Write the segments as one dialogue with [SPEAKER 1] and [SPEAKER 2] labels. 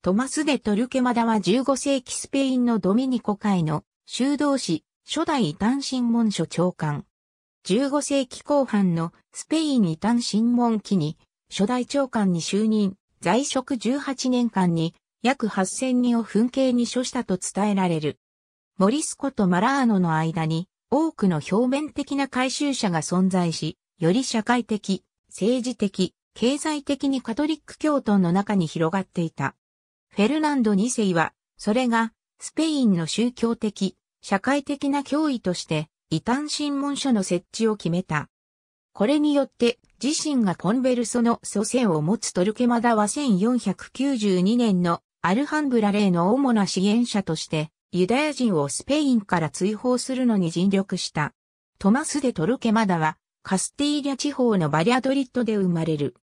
[SPEAKER 1] トマス・
[SPEAKER 2] デ・トルケマダは15世紀スペインのドミニコ会の修道士、初代異端審問所長官。15世紀後半のスペイン異端審問期に初代長官に就任、在職18年間に約8000人を紛敬に処したと伝えられる。モリスコとマラーノの間に多くの表面的な回収者が存在し、より社会的、政治的、経済的にカトリック教徒の中に広がっていた。フェルナンド2世は、それが、スペインの宗教的、社会的な脅威として、異端審問書の設置を決めた。これによって、自身がコンベルソの祖先を持つトルケマダは1492年のアルハンブラ例の主な支援者として、ユダヤ人をスペインから追放するのに尽力した。トマス・デ・トルケマダは、カスティーリャ地方のバリアドリッドで生まれる。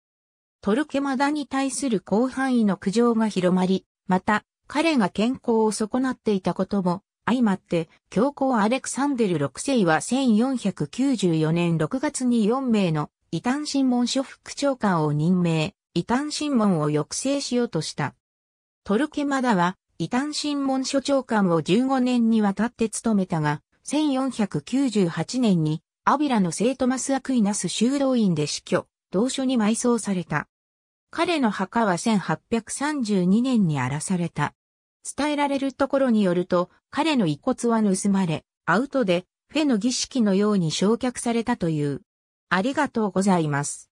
[SPEAKER 2] トルケマダに対する広範囲の苦情が広まり、また、彼が健康を損なっていたことも、相まって、教皇アレクサンデル6世は1494年6月に4名の異端審問所副長官を任命、異端審問を抑制しようとした。トルケマダは、異端審問所長官を15年にわたって務めたが、1498年に、アビラの聖トマス・アクイナス修道院で死去。同所に埋葬された。彼の墓は1832年に荒らされた。伝えられるところによると、彼の遺骨は盗まれ、アウトで、フェの儀式のように焼却されたという。ありがとうございます。